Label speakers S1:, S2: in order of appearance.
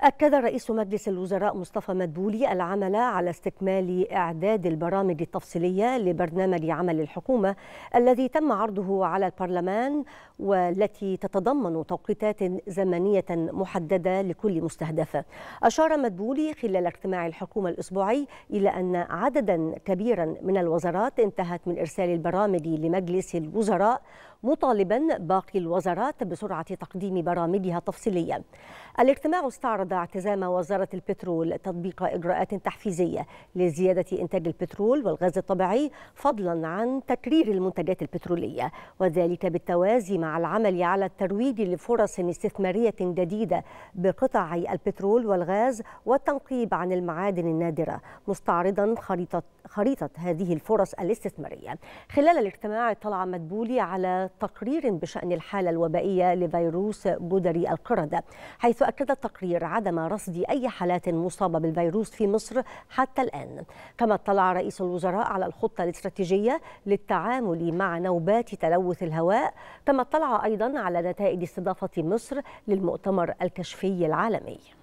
S1: أكد رئيس مجلس الوزراء مصطفى مدبولي العمل على استكمال إعداد البرامج التفصيلية لبرنامج عمل الحكومة الذي تم عرضه على البرلمان والتي تتضمن توقيتات زمنية محددة لكل مستهدف. أشار مدبولي خلال اجتماع الحكومة الأسبوعي إلى أن عددا كبيرا من الوزارات انتهت من إرسال البرامج لمجلس الوزراء مطالبا باقي الوزارات بسرعة تقديم برامجها التفصيليه. الاجتماع استعرض اعتزام وزارة البترول تطبيق إجراءات تحفيزية لزيادة إنتاج البترول والغاز الطبيعي فضلا عن تكرير المنتجات البترولية وذلك بالتوازي مع العمل على الترويج لفرص استثمارية جديدة بقطع البترول والغاز والتنقيب عن المعادن النادرة مستعرضا خريطة, خريطة هذه الفرص الاستثمارية خلال الاجتماع اطلع مدبولي على تقرير بشأن الحالة الوبائية لفيروس جدري القردة حيث أكد التقرير عدم رصد أي حالات مصابة بالفيروس في مصر حتى الآن كما اطلع رئيس الوزراء على الخطة الاستراتيجية للتعامل مع نوبات تلوث الهواء كما اطلع أيضا على نتائج استضافة مصر للمؤتمر الكشفي العالمي